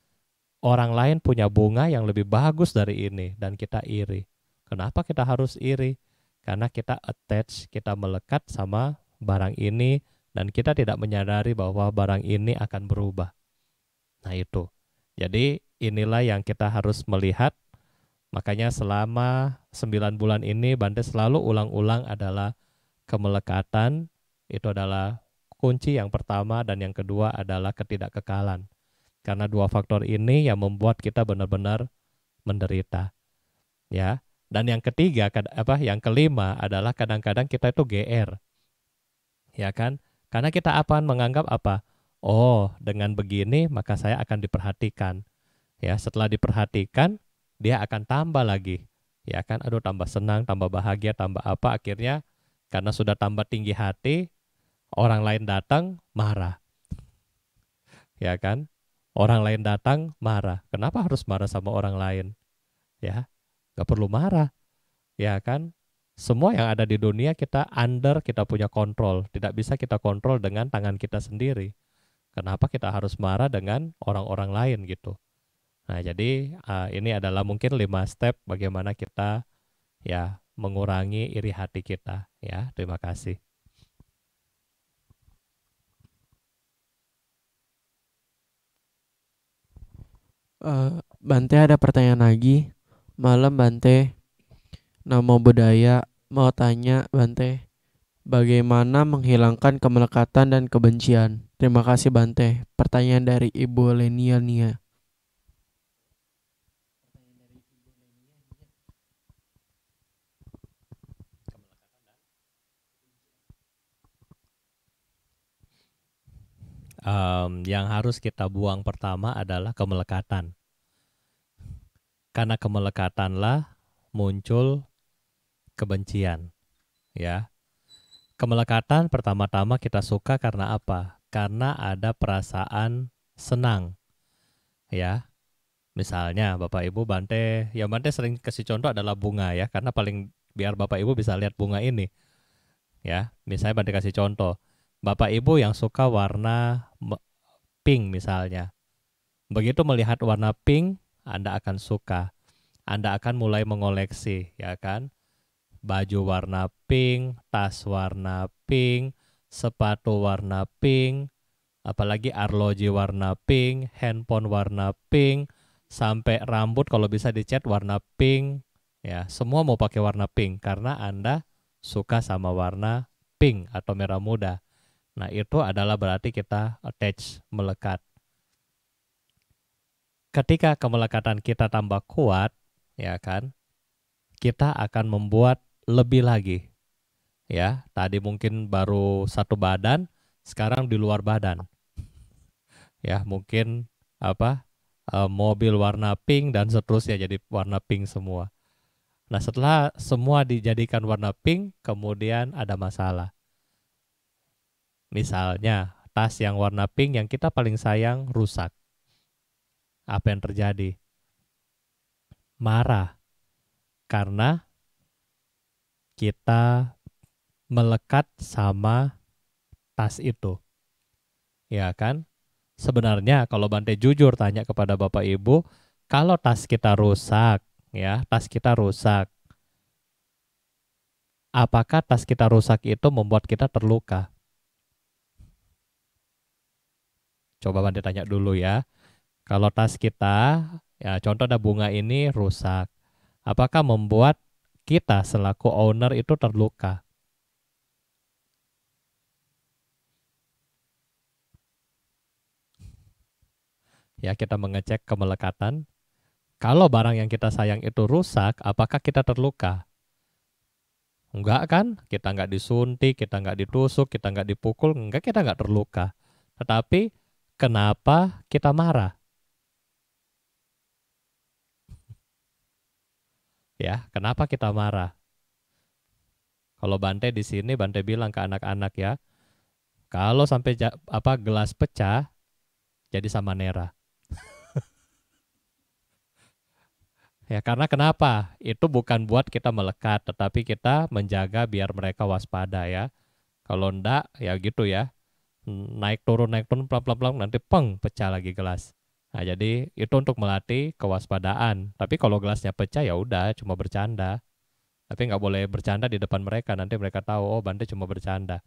orang lain punya bunga yang lebih bagus dari ini dan kita iri. Kenapa kita harus iri? Karena kita attach, kita melekat sama barang ini, dan kita tidak menyadari bahwa barang ini akan berubah. Nah, itu. Jadi inilah yang kita harus melihat. Makanya selama sembilan bulan ini Bante selalu ulang-ulang adalah kemelekatan, itu adalah kunci yang pertama dan yang kedua adalah ketidakkekalan. Karena dua faktor ini yang membuat kita benar-benar menderita. Ya. Dan yang ketiga apa yang kelima adalah kadang-kadang kita itu GR. Ya kan? Karena kita akan menganggap apa? Oh, dengan begini maka saya akan diperhatikan. Ya, setelah diperhatikan, dia akan tambah lagi. Ya kan, aduh tambah senang, tambah bahagia, tambah apa akhirnya karena sudah tambah tinggi hati, orang lain datang marah. Ya kan? Orang lain datang marah. Kenapa harus marah sama orang lain? Ya, nggak perlu marah. Ya kan? semua yang ada di dunia kita under kita punya kontrol tidak bisa kita kontrol dengan tangan kita sendiri kenapa kita harus marah dengan orang-orang lain gitu nah jadi uh, ini adalah mungkin lima step bagaimana kita ya mengurangi iri hati kita ya terima kasih Uh, Bante ada pertanyaan lagi. Malam Bante, Namo Buddhaya mau tanya Bante, bagaimana menghilangkan kemelekatan dan kebencian? Terima kasih Bante. Pertanyaan dari Ibu Lenia Nia. Um, yang harus kita buang pertama adalah kemelekatan. Karena kemelekatanlah muncul kebencian. Ya. Kemelekatan pertama-tama kita suka karena apa? Karena ada perasaan senang. Ya. Misalnya Bapak Ibu Bante, ya Bante sering kasih contoh adalah bunga ya, karena paling biar Bapak Ibu bisa lihat bunga ini. Ya, misalnya Bante kasih contoh. Bapak Ibu yang suka warna pink misalnya. Begitu melihat warna pink, Anda akan suka. Anda akan mulai mengoleksi, ya kan? baju warna pink, tas warna pink, sepatu warna pink, apalagi arloji warna pink, handphone warna pink, sampai rambut kalau bisa dicat warna pink, ya semua mau pakai warna pink karena anda suka sama warna pink atau merah muda. Nah itu adalah berarti kita attach melekat. Ketika kemelekatan kita tambah kuat, ya kan, kita akan membuat lebih lagi. Ya, tadi mungkin baru satu badan, sekarang di luar badan. Ya, mungkin apa? Eh, mobil warna pink dan seterusnya jadi warna pink semua. Nah, setelah semua dijadikan warna pink, kemudian ada masalah. Misalnya, tas yang warna pink yang kita paling sayang rusak. Apa yang terjadi? Marah. Karena kita melekat sama tas itu. Ya kan? Sebenarnya kalau Bante jujur tanya kepada Bapak Ibu, kalau tas kita rusak, ya, tas kita rusak. Apakah tas kita rusak itu membuat kita terluka? Coba Bante tanya dulu ya. Kalau tas kita, ya contoh ada bunga ini rusak. Apakah membuat kita selaku owner itu terluka. Ya, kita mengecek kemelekatan. Kalau barang yang kita sayang itu rusak, apakah kita terluka? Enggak kan? Kita enggak disuntik, kita enggak ditusuk, kita enggak dipukul, enggak kita enggak terluka. Tetapi kenapa kita marah? Ya, kenapa kita marah? Kalau Bante di sini Bante bilang ke anak-anak ya, kalau sampai ja, apa gelas pecah jadi sama Nera. <laughs> ya karena kenapa? Itu bukan buat kita melekat, tetapi kita menjaga biar mereka waspada ya. Kalau ndak ya gitu ya. Naik turun naik turun pelan-pelan nanti peng pecah lagi gelas. Nah, jadi itu untuk melatih kewaspadaan. Tapi kalau gelasnya pecah ya udah cuma bercanda. Tapi nggak boleh bercanda di depan mereka, nanti mereka tahu oh Bante cuma bercanda.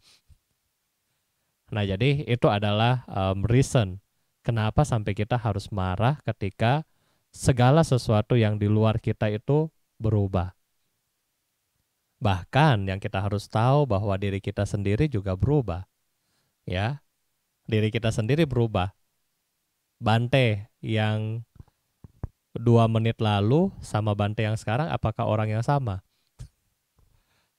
Nah, jadi itu adalah um, reason kenapa sampai kita harus marah ketika segala sesuatu yang di luar kita itu berubah. Bahkan yang kita harus tahu bahwa diri kita sendiri juga berubah. Ya. Diri kita sendiri berubah Bante yang dua menit lalu sama Bante yang sekarang apakah orang yang sama?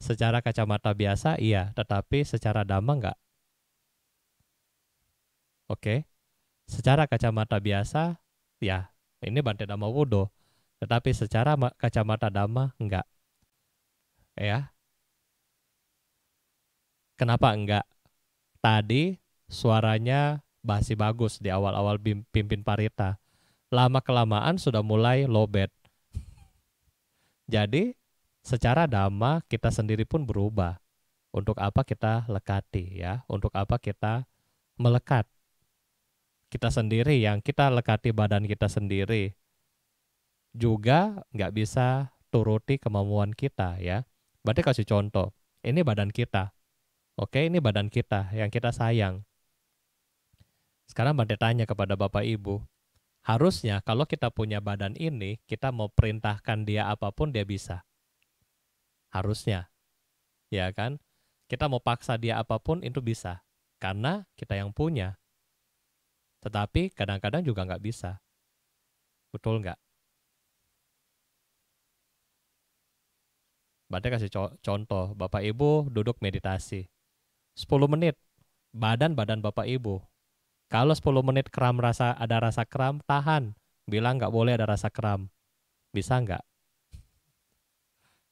Secara kacamata biasa iya, tetapi secara dhamma enggak. Oke. Secara kacamata biasa ya, ini Bante Dhamma Wudo. Tetapi secara kacamata dhamma enggak. Ya. Kenapa enggak? Tadi suaranya masih bagus di awal-awal pimpin Parita. Lama kelamaan sudah mulai lobet. Jadi secara damai kita sendiri pun berubah. Untuk apa kita lekati ya? Untuk apa kita melekat? Kita sendiri yang kita lekati badan kita sendiri juga nggak bisa turuti kemampuan kita ya. Berarti kasih contoh, ini badan kita. Oke, ini badan kita yang kita sayang. Sekarang Bante tanya kepada Bapak Ibu, harusnya kalau kita punya badan ini, kita mau perintahkan dia apapun dia bisa. Harusnya. Ya kan? Kita mau paksa dia apapun itu bisa. Karena kita yang punya. Tetapi kadang-kadang juga nggak bisa. Betul nggak? Bante kasih contoh, Bapak Ibu duduk meditasi. 10 menit, badan-badan Bapak Ibu kalau 10 menit kram rasa ada rasa kram, tahan. Bilang nggak boleh ada rasa kram. Bisa nggak?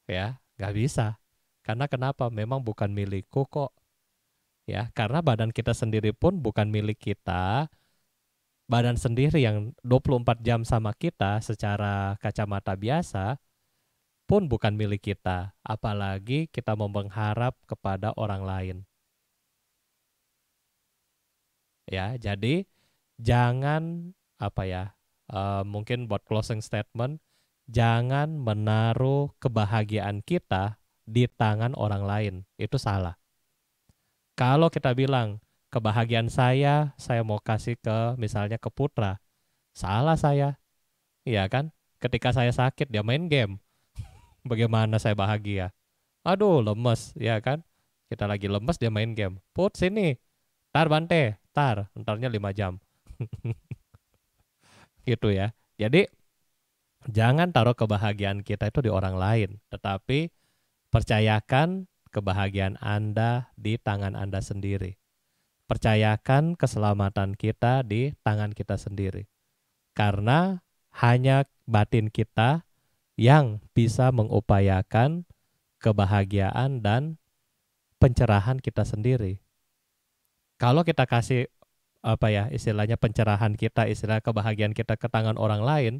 Ya, nggak bisa. Karena kenapa? Memang bukan milikku kok. Ya, karena badan kita sendiri pun bukan milik kita. Badan sendiri yang 24 jam sama kita secara kacamata biasa, pun bukan milik kita, apalagi kita mengharap kepada orang lain ya. Jadi jangan apa ya? Uh, mungkin buat closing statement, jangan menaruh kebahagiaan kita di tangan orang lain. Itu salah. Kalau kita bilang kebahagiaan saya, saya mau kasih ke misalnya ke Putra. Salah saya. Iya kan? Ketika saya sakit dia main game. <laughs> Bagaimana saya bahagia? Aduh, lemes, ya kan? Kita lagi lemes dia main game. Put sini. Tar Bante, entar entarnya lima jam <laughs> gitu ya jadi jangan taruh kebahagiaan kita itu di orang lain tetapi percayakan kebahagiaan Anda di tangan Anda sendiri percayakan keselamatan kita di tangan kita sendiri. Karena hanya batin kita yang bisa mengupayakan kebahagiaan dan pencerahan kita sendiri kalau kita kasih apa ya istilahnya pencerahan kita istilah kebahagiaan kita ke tangan orang lain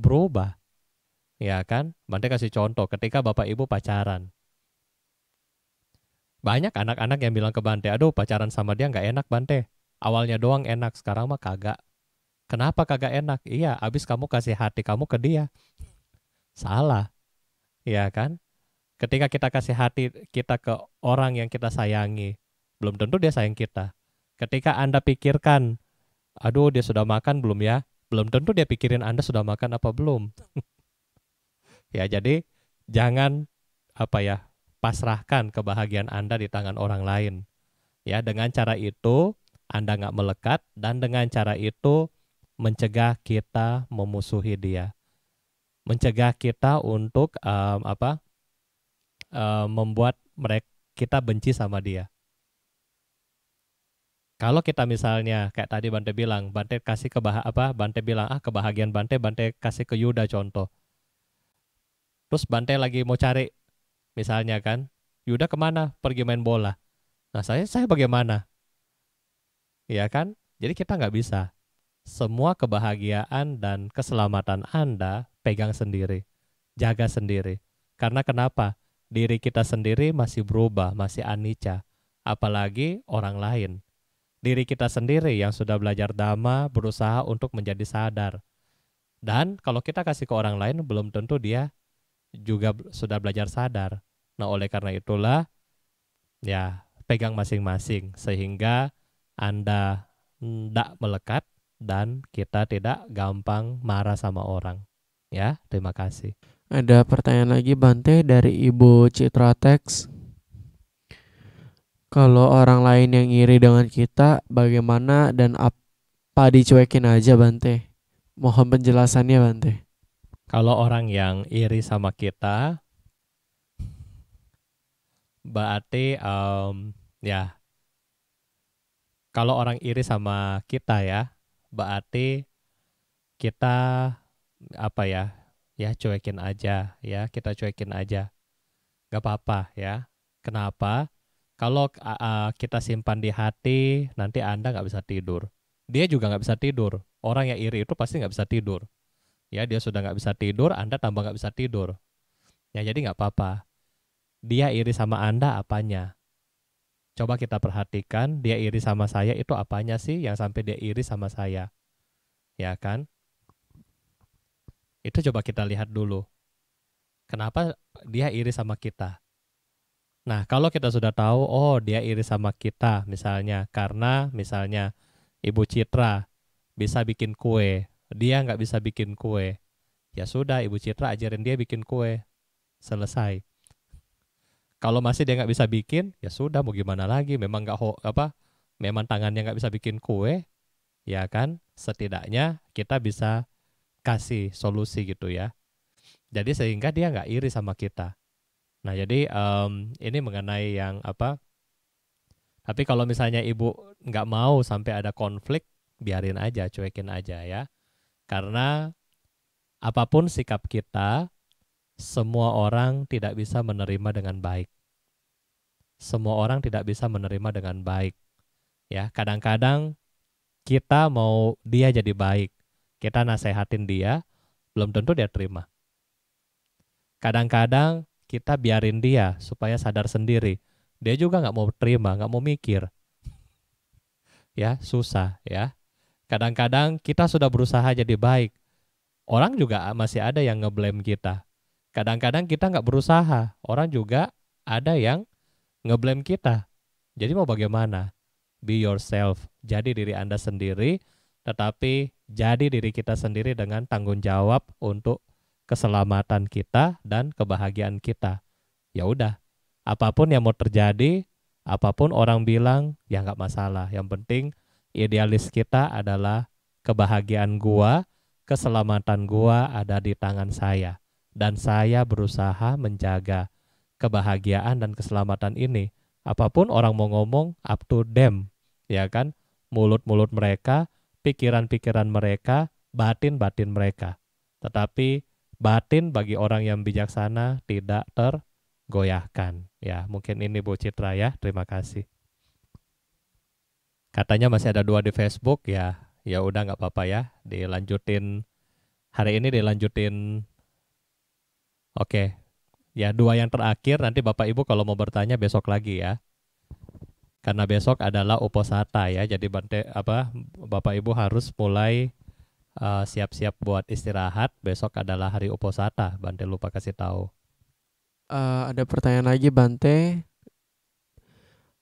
berubah ya kan Bante kasih contoh ketika bapak ibu pacaran banyak anak-anak yang bilang ke Bante aduh pacaran sama dia nggak enak Bante awalnya doang enak sekarang mah kagak kenapa kagak enak iya abis kamu kasih hati kamu ke dia salah ya kan ketika kita kasih hati kita ke orang yang kita sayangi belum tentu dia sayang kita. Ketika Anda pikirkan, aduh dia sudah makan belum ya? Belum tentu dia pikirin Anda sudah makan apa belum. <laughs> ya, jadi jangan apa ya, pasrahkan kebahagiaan Anda di tangan orang lain. Ya, dengan cara itu Anda nggak melekat dan dengan cara itu mencegah kita memusuhi dia. Mencegah kita untuk um, apa? Um, membuat mereka kita benci sama dia kalau kita misalnya kayak tadi Bante bilang, Bante kasih ke apa? Bante bilang ah kebahagiaan Bante, Bante kasih ke Yuda contoh. Terus Bante lagi mau cari misalnya kan, Yuda kemana? Pergi main bola. Nah saya saya bagaimana? Iya kan? Jadi kita nggak bisa. Semua kebahagiaan dan keselamatan Anda pegang sendiri, jaga sendiri. Karena kenapa? Diri kita sendiri masih berubah, masih anicca, apalagi orang lain diri kita sendiri yang sudah belajar dhamma berusaha untuk menjadi sadar. Dan kalau kita kasih ke orang lain belum tentu dia juga sudah belajar sadar. Nah, oleh karena itulah ya pegang masing-masing sehingga Anda tidak melekat dan kita tidak gampang marah sama orang. Ya, terima kasih. Ada pertanyaan lagi Bante dari Ibu Citra Teks kalau orang lain yang iri dengan kita bagaimana dan apa dicuekin aja Bante? Mohon penjelasannya Bante. Kalau orang yang iri sama kita berarti um, ya kalau orang iri sama kita ya berarti kita apa ya ya cuekin aja ya kita cuekin aja gak apa-apa ya kenapa kalau uh, kita simpan di hati, nanti Anda nggak bisa tidur. Dia juga nggak bisa tidur. Orang yang iri itu pasti nggak bisa tidur. Ya, dia sudah nggak bisa tidur, Anda tambah nggak bisa tidur. Ya, jadi nggak apa-apa. Dia iri sama Anda apanya? Coba kita perhatikan, dia iri sama saya itu apanya sih yang sampai dia iri sama saya? Ya kan? Itu coba kita lihat dulu. Kenapa dia iri sama kita? Nah, kalau kita sudah tahu, oh dia iri sama kita, misalnya karena misalnya Ibu Citra bisa bikin kue, dia nggak bisa bikin kue. Ya sudah, Ibu Citra ajarin dia bikin kue, selesai. Kalau masih dia nggak bisa bikin, ya sudah mau gimana lagi, memang nggak ho- apa, memang tangannya nggak bisa bikin kue, ya kan? Setidaknya kita bisa kasih solusi gitu ya. Jadi sehingga dia nggak iri sama kita. Nah, jadi um, ini mengenai yang apa? Tapi kalau misalnya ibu nggak mau sampai ada konflik, biarin aja, cuekin aja ya. Karena apapun sikap kita, semua orang tidak bisa menerima dengan baik. Semua orang tidak bisa menerima dengan baik. Ya, kadang-kadang kita mau dia jadi baik, kita nasehatin dia, belum tentu dia terima. Kadang-kadang kita biarin dia supaya sadar sendiri. Dia juga nggak mau terima, nggak mau mikir. Ya, susah ya. Kadang-kadang kita sudah berusaha jadi baik. Orang juga masih ada yang ngeblem kita. Kadang-kadang kita nggak berusaha. Orang juga ada yang ngeblem kita. Jadi mau bagaimana? Be yourself. Jadi diri Anda sendiri, tetapi jadi diri kita sendiri dengan tanggung jawab untuk keselamatan kita dan kebahagiaan kita. Ya udah, apapun yang mau terjadi, apapun orang bilang ya nggak masalah. Yang penting idealis kita adalah kebahagiaan gua, keselamatan gua ada di tangan saya dan saya berusaha menjaga kebahagiaan dan keselamatan ini. Apapun orang mau ngomong up to them, ya kan? Mulut-mulut mereka, pikiran-pikiran mereka, batin-batin mereka. Tetapi batin bagi orang yang bijaksana tidak tergoyahkan. Ya, mungkin ini Bu Citra ya. Terima kasih. Katanya masih ada dua di Facebook ya. Ya udah nggak apa-apa ya. Dilanjutin hari ini dilanjutin. Oke. Ya dua yang terakhir nanti Bapak Ibu kalau mau bertanya besok lagi ya. Karena besok adalah uposata ya. Jadi bante, apa Bapak Ibu harus mulai siap eh, siap-siap buat istirahat. Besok adalah hari uposata. Bante lupa kasih tahu. Uh, ada pertanyaan lagi Bante.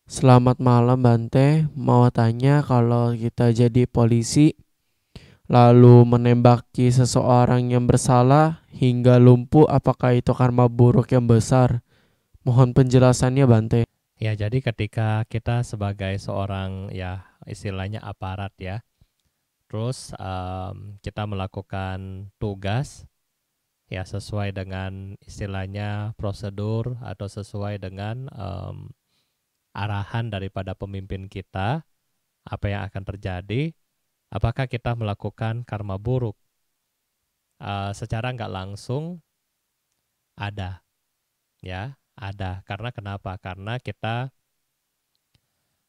Selamat malam Bante. Mau tanya kalau kita jadi polisi lalu menembaki seseorang yang bersalah hingga lumpuh apakah itu karma buruk yang besar? Mohon penjelasannya Bante. Ya, jadi ketika kita sebagai seorang ya istilahnya aparat ya, Terus um, kita melakukan tugas ya sesuai dengan istilahnya prosedur atau sesuai dengan um, arahan daripada pemimpin kita apa yang akan terjadi apakah kita melakukan karma buruk uh, secara nggak langsung ada ya ada karena kenapa karena kita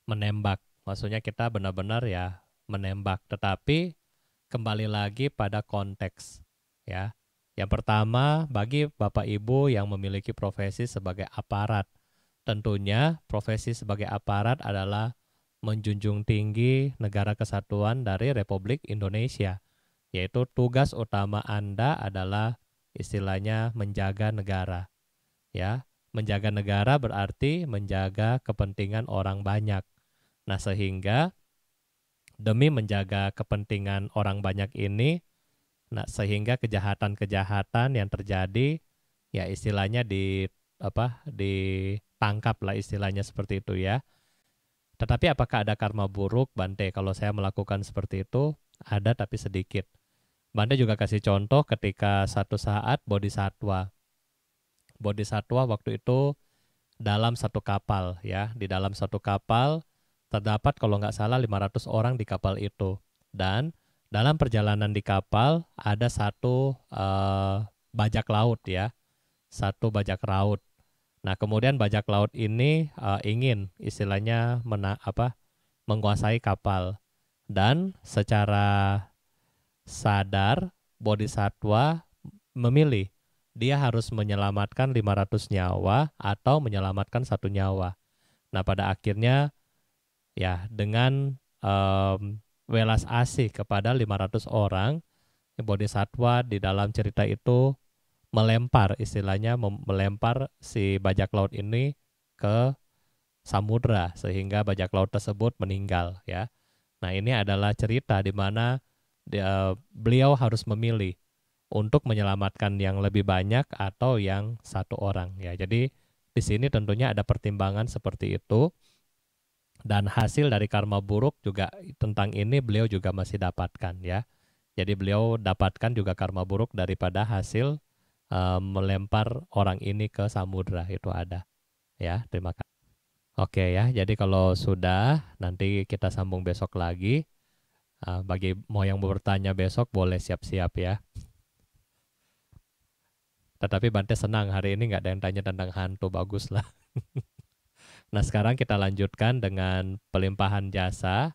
menembak maksudnya kita benar-benar ya menembak, tetapi kembali lagi pada konteks ya. Yang pertama, bagi Bapak Ibu yang memiliki profesi sebagai aparat, tentunya profesi sebagai aparat adalah menjunjung tinggi negara kesatuan dari Republik Indonesia, yaitu tugas utama Anda adalah istilahnya menjaga negara. Ya, menjaga negara berarti menjaga kepentingan orang banyak. Nah, sehingga demi menjaga kepentingan orang banyak ini nah sehingga kejahatan-kejahatan yang terjadi ya istilahnya di apa ditangkap lah istilahnya seperti itu ya tetapi apakah ada karma buruk Bante kalau saya melakukan seperti itu ada tapi sedikit Bante juga kasih contoh ketika satu saat bodhisatwa bodhisatwa waktu itu dalam satu kapal ya di dalam satu kapal Terdapat kalau nggak salah 500 orang di kapal itu. Dan dalam perjalanan di kapal ada satu uh, bajak laut ya. Satu bajak laut. Nah, kemudian bajak laut ini uh, ingin istilahnya mena apa? menguasai kapal. Dan secara sadar Bodhisattva memilih dia harus menyelamatkan 500 nyawa atau menyelamatkan satu nyawa. Nah, pada akhirnya ya dengan um, welas asih kepada 500 orang satwa di dalam cerita itu melempar istilahnya melempar si bajak laut ini ke samudra sehingga bajak laut tersebut meninggal ya. Nah, ini adalah cerita di mana dia, e, beliau harus memilih untuk menyelamatkan yang lebih banyak atau yang satu orang ya. Jadi di sini tentunya ada pertimbangan seperti itu. Dan hasil dari karma buruk juga tentang ini beliau juga masih dapatkan ya. Jadi beliau dapatkan juga karma buruk daripada hasil uh, melempar orang ini ke samudra itu ada. Ya, terima kasih. Oke ya, jadi kalau sudah nanti kita sambung besok lagi. Uh, bagi mau yang bertanya besok boleh siap-siap ya. Tetapi Bante senang hari ini nggak ada yang tanya tentang hantu, bagus lah. <laughs> Nah, sekarang kita lanjutkan dengan pelimpahan jasa.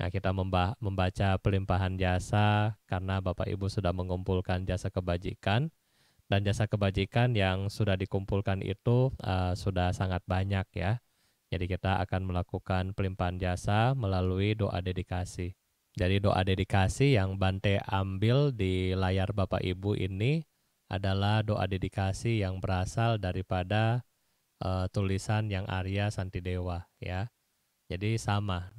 Nah, kita membaca pelimpahan jasa karena Bapak Ibu sudah mengumpulkan jasa kebajikan dan jasa kebajikan yang sudah dikumpulkan itu uh, sudah sangat banyak ya. Jadi kita akan melakukan pelimpahan jasa melalui doa dedikasi. Jadi doa dedikasi yang Bante ambil di layar Bapak Ibu ini adalah doa dedikasi yang berasal daripada uh, tulisan yang Arya Santidewa ya. Jadi sama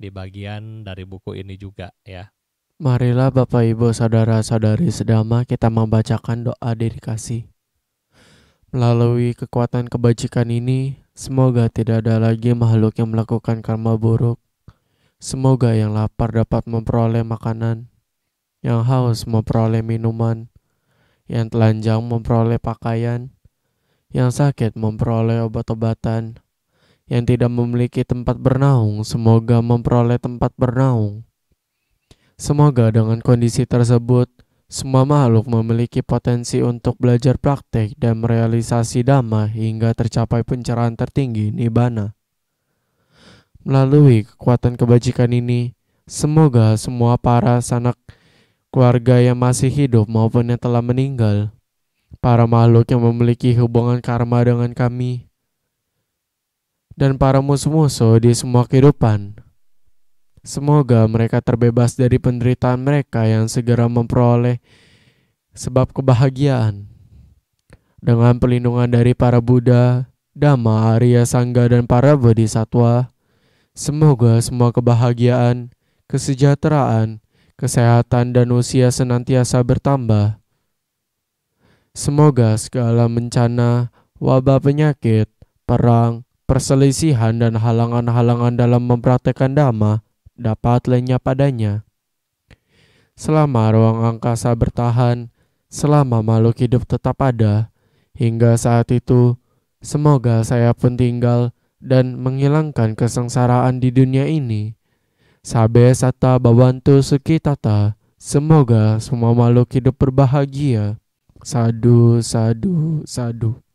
di bagian dari buku ini juga ya. Marilah Bapak Ibu Saudara-saudari sedama kita membacakan doa kasih Melalui kekuatan kebajikan ini, semoga tidak ada lagi makhluk yang melakukan karma buruk. Semoga yang lapar dapat memperoleh makanan, yang haus memperoleh minuman, yang telanjang memperoleh pakaian, yang sakit memperoleh obat-obatan, yang tidak memiliki tempat bernaung semoga memperoleh tempat bernaung. Semoga dengan kondisi tersebut, semua makhluk memiliki potensi untuk belajar praktek dan merealisasi dhamma hingga tercapai pencerahan tertinggi nibbana. Melalui kekuatan kebajikan ini, semoga semua para sanak keluarga yang masih hidup maupun yang telah meninggal para makhluk yang memiliki hubungan karma dengan kami, dan para musuh-musuh di semua kehidupan. Semoga mereka terbebas dari penderitaan mereka yang segera memperoleh sebab kebahagiaan. Dengan perlindungan dari para Buddha, Dhamma, Arya Sangga, dan para bodhisatwa, semoga semua kebahagiaan, kesejahteraan, kesehatan, dan usia senantiasa bertambah Semoga segala bencana, wabah penyakit, perang, perselisihan, dan halangan-halangan dalam mempraktekkan dhamma dapat lenyap padanya. Selama ruang angkasa bertahan, selama makhluk hidup tetap ada, hingga saat itu, semoga saya pun tinggal dan menghilangkan kesengsaraan di dunia ini. Sabe sata bawantu sukitata, semoga semua makhluk hidup berbahagia sadu sadu sadu